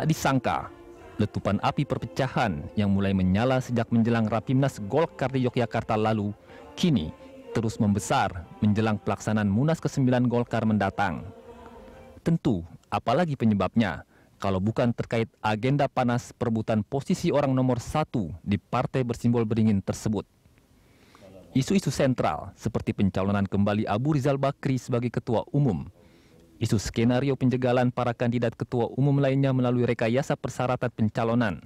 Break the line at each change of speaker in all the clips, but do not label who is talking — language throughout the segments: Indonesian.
Tak disangka, letupan api perpecahan yang mulai menyala sejak menjelang Rapimnas Golkar di Yogyakarta lalu, kini terus membesar menjelang pelaksanaan Munas ke-9 Golkar mendatang. Tentu, apalagi penyebabnya, kalau bukan terkait agenda panas perebutan posisi orang nomor satu di partai bersimbol beringin tersebut. Isu-isu sentral seperti pencalonan kembali Abu Rizal Bakri sebagai ketua umum, Isu skenario penjagalan para kandidat ketua umum lainnya melalui rekayasa persyaratan pencalonan,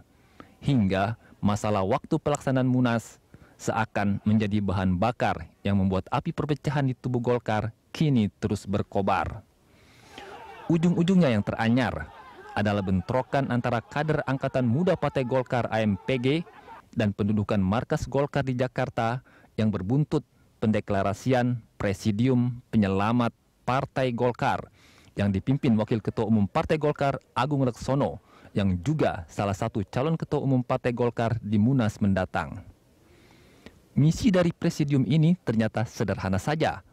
hingga masalah waktu pelaksanaan munas seakan menjadi bahan bakar yang membuat api perpecahan di tubuh Golkar kini terus berkobar. Ujung-ujungnya yang teranyar adalah bentrokan antara kader Angkatan Muda Partai Golkar AMPG dan pendudukan markas Golkar di Jakarta yang berbuntut pendeklarasian Presidium Penyelamat Partai Golkar yang dipimpin Wakil Ketua Umum Partai Golkar Agung Laksono yang juga salah satu calon Ketua Umum Partai Golkar di Munas mendatang. Misi dari presidium ini ternyata sederhana saja,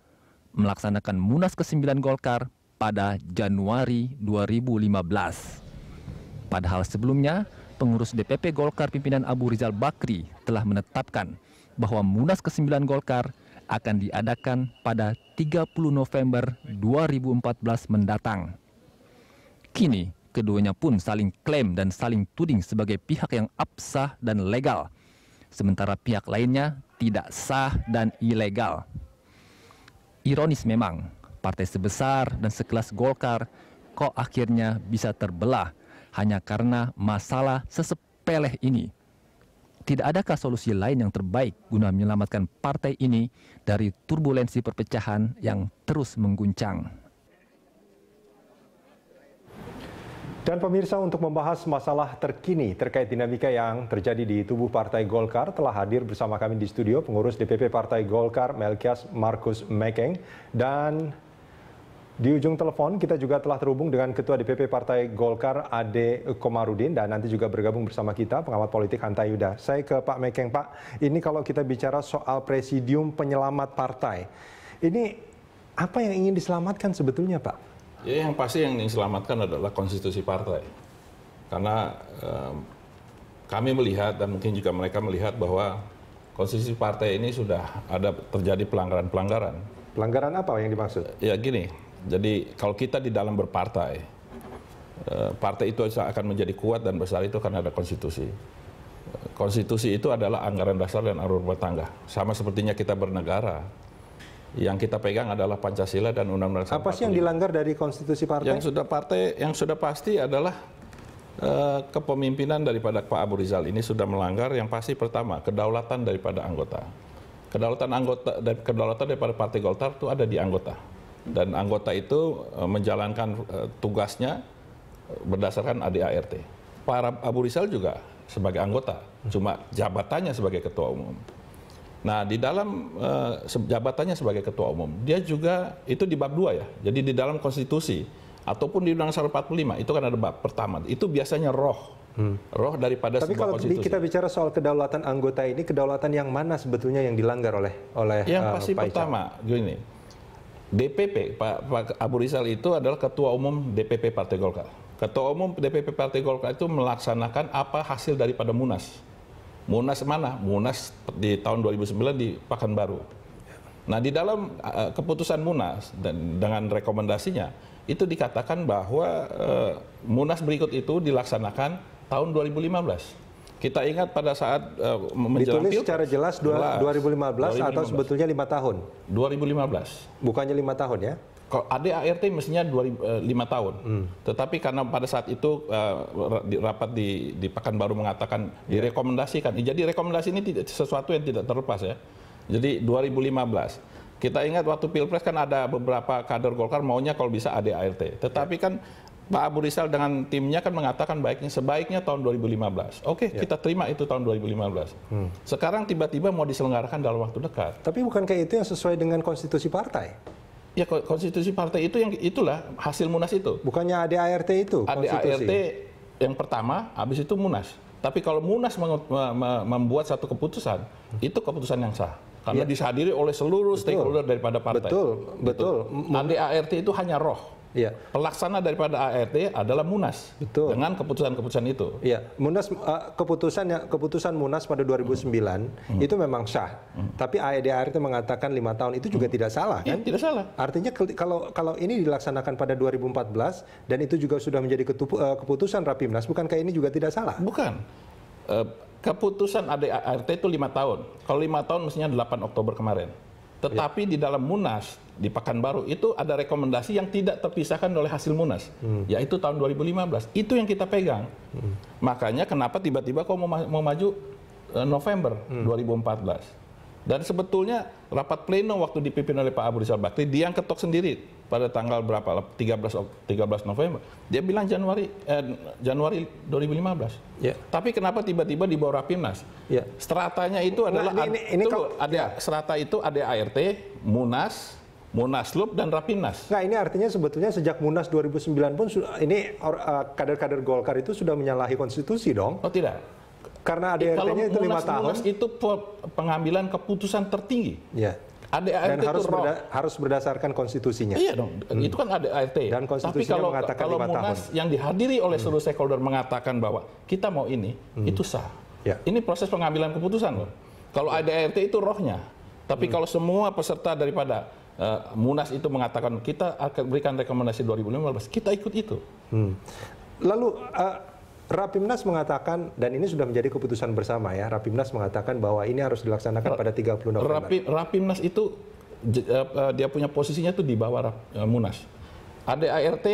melaksanakan Munas ke-9 Golkar pada Januari 2015. Padahal sebelumnya, pengurus DPP Golkar pimpinan Abu Rizal Bakri telah menetapkan bahwa Munas ke-9 Golkar akan diadakan pada 30 November 2014 mendatang. Kini, keduanya pun saling klaim dan saling tuding sebagai pihak yang absah dan legal, sementara pihak lainnya tidak sah dan ilegal. Ironis memang, partai sebesar dan sekelas Golkar kok akhirnya bisa terbelah hanya karena masalah sesepeleh ini. Tidak adakah solusi lain yang terbaik guna menyelamatkan partai ini dari turbulensi perpecahan yang terus mengguncang?
Dan pemirsa untuk membahas masalah terkini terkait dinamika yang terjadi di tubuh Partai Golkar telah hadir bersama kami di studio pengurus DPP Partai Golkar Melkias Markus Mekeng dan di ujung telepon kita juga telah terhubung dengan Ketua DPP Partai Golkar Ade Komarudin dan nanti juga bergabung bersama kita pengamat politik Hanta Yuda. Saya ke Pak Mekeng Pak, ini kalau kita bicara soal Presidium Penyelamat Partai, ini apa yang ingin diselamatkan sebetulnya Pak?
Ya yang pasti yang diselamatkan adalah konstitusi partai. Karena eh, kami melihat dan mungkin juga mereka melihat bahwa konstitusi partai ini sudah ada terjadi pelanggaran-pelanggaran. Pelanggaran apa yang dimaksud? Ya gini, jadi kalau kita di dalam berpartai, eh, partai itu akan menjadi kuat dan besar itu karena ada konstitusi. Eh, konstitusi itu adalah anggaran dasar dan anggaran rumah tangga. Sama sepertinya kita bernegara. Yang kita pegang adalah Pancasila dan Undang-Undang Dasar. Apa sih yang
dilanggar dari konstitusi partai? Yang
sudah partai yang sudah pasti adalah eh, kepemimpinan daripada Pak Abu Rizal ini sudah melanggar yang pasti pertama kedaulatan daripada anggota. Kedaulatan anggota kedaulatan daripada Partai Golkar itu ada di anggota dan anggota itu eh, menjalankan eh, tugasnya berdasarkan ADART. Para Abu Rizal juga sebagai anggota, cuma jabatannya sebagai ketua umum. Nah, di dalam uh, jabatannya sebagai ketua umum, dia juga itu di bab 2 ya. Jadi di dalam konstitusi ataupun di Undang-Undang 45 itu kan ada bab pertama. Itu biasanya roh hmm. roh daripada Tapi kalau kita
bicara soal kedaulatan anggota ini, kedaulatan yang mana sebetulnya yang dilanggar oleh
oleh Yang uh, pasti Pak pertama gini. DPP Pak, Pak Abu Rizal itu adalah ketua umum DPP Partai Golkar. Ketua umum DPP Partai Golkar itu melaksanakan apa hasil daripada Munas. Munas mana? Munas di tahun 2009 di Pakanbaru. Nah, di dalam uh, keputusan Munas dan dengan rekomendasinya itu dikatakan bahwa uh, Munas berikut itu dilaksanakan tahun 2015. Kita ingat pada saat uh, menjelang Ditulis Pilpres, secara
jelas dua, 2015, 2015 atau sebetulnya
lima tahun. 2015. Bukannya lima tahun ya? Kalau ADART mestinya 5 eh, tahun. Hmm. Tetapi karena pada saat itu uh, rapat di, di Pekanbaru mengatakan yeah. direkomendasikan. Jadi rekomendasi ini tidak, sesuatu yang tidak terlepas ya. Jadi 2015. Kita ingat waktu Pilpres kan ada beberapa kader Golkar maunya kalau bisa ADART. Tetapi ya. kan Pak Abu Rizal dengan timnya kan mengatakan baiknya sebaiknya tahun 2015. Oke, okay, ya. kita terima itu tahun 2015. Hmm. Sekarang tiba-tiba mau diselenggarakan dalam waktu dekat. Tapi bukan kayak itu yang sesuai dengan konstitusi partai? Ya konstitusi partai itu yang itulah hasil munas itu. Bukannya ADART itu? ADART yang pertama, habis itu munas. Tapi kalau munas membuat satu keputusan, hmm. itu keputusan yang sah karena ya. dihadiri oleh seluruh betul. stakeholder daripada partai. Betul, gitu. betul. betul. ADART itu hanya roh. Iya, Pelaksana daripada ART adalah Munas. Betul. Dengan keputusan-keputusan itu. Iya. Munas uh, keputusan yang
keputusan Munas pada 2009 hmm. itu memang sah. Hmm. Tapi ART e ART mengatakan lima tahun itu juga hmm. tidak salah iya, kan? Ya, tidak salah. Artinya kalau kalau ini dilaksanakan pada 2014 dan itu juga sudah menjadi ketupu, uh, keputusan Rapimnas, bukankah ini juga tidak salah? Bukan.
Uh, keputusan ART itu lima tahun. Kalau lima tahun mestinya 8 Oktober kemarin. Tetapi ya. di dalam Munas di Pekanbaru itu ada rekomendasi yang tidak terpisahkan oleh hasil Munas, hmm. yaitu tahun 2015. Itu yang kita pegang. Hmm. Makanya kenapa tiba-tiba kau mau, mau maju eh, November hmm. 2014. Dan sebetulnya rapat pleno waktu dipimpin oleh Pak Abu Rizal Bakri, dia yang ketok sendiri pada tanggal berapa? 13 13 November. Dia bilang Januari eh, Januari 2015. Ya. Tapi kenapa tiba-tiba di bawah Rapimnas? Ya. Stratanya itu nah, adalah nah, ini, ini, ini ada ya. strata itu ada ART, Munas, Munaslup dan Rapimnas.
Nah ini artinya sebetulnya sejak Munas 2009 pun ini eh, kader-kader Golkar itu sudah menyalahi konstitusi dong? Oh tidak. Karena eh, ADRT-nya itu lima tahun. Munas itu
pengambilan keputusan tertinggi. Ya. Ada Dan harus, berda harus berdasarkan
konstitusinya. Iya dong, hmm. itu
kan Ada Dan konstitusinya Tapi kalau, mengatakan kalau 5 Munas yang dihadiri oleh hmm. seluruh stakeholder mengatakan bahwa kita mau ini, hmm. itu sah. Ya. Ini proses pengambilan keputusan loh. Kalau ya. ART itu rohnya. Tapi hmm. kalau semua peserta daripada uh, Munas itu mengatakan kita akan berikan rekomendasi 2015, kita ikut itu.
Hmm. Lalu uh, Rapimnas mengatakan dan ini sudah menjadi keputusan bersama ya. Rapimnas mengatakan bahwa ini
harus dilaksanakan pada 30 November. Rapi, Rapimnas itu eh, eh, dia punya posisinya itu di bawah eh, Munas. Ada ART,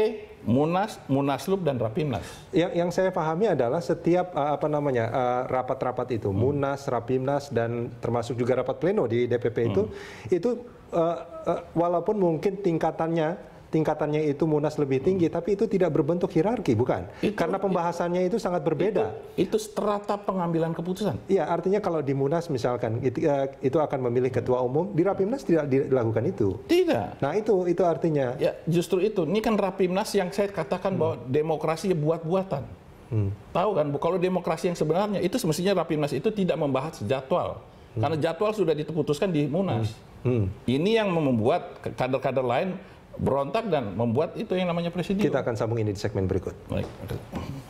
Munas, Munaslub dan Rapimnas.
Yang yang saya pahami adalah setiap apa namanya rapat-rapat itu, hmm. Munas, Rapimnas dan termasuk juga rapat pleno di DPP itu hmm. itu uh, uh, walaupun mungkin tingkatannya tingkatannya itu Munas lebih tinggi, tapi itu tidak berbentuk hierarki, bukan? Itu, Karena pembahasannya itu, sangat berbeda.
Itu, itu strata pengambilan keputusan.
Iya, artinya kalau di Munas misalkan itu, eh, itu akan memilih ketua umum, di Rapimnas tidak dilakukan itu.
Tidak. Nah itu itu artinya. Ya justru itu. Ini kan Rapimnas yang saya katakan hmm. bahwa demokrasi buat-buatan. Hmm. Tahu kan, kalau demokrasi yang sebenarnya itu semestinya Rapimnas itu tidak membahas jadwal. Hmm. Karena jadwal sudah diputuskan di Munas. Hmm. Hmm. Ini yang membuat kader-kader lain berontak dan membuat itu yang namanya presiden. Kita akan sambung ini di segmen berikut. Baik.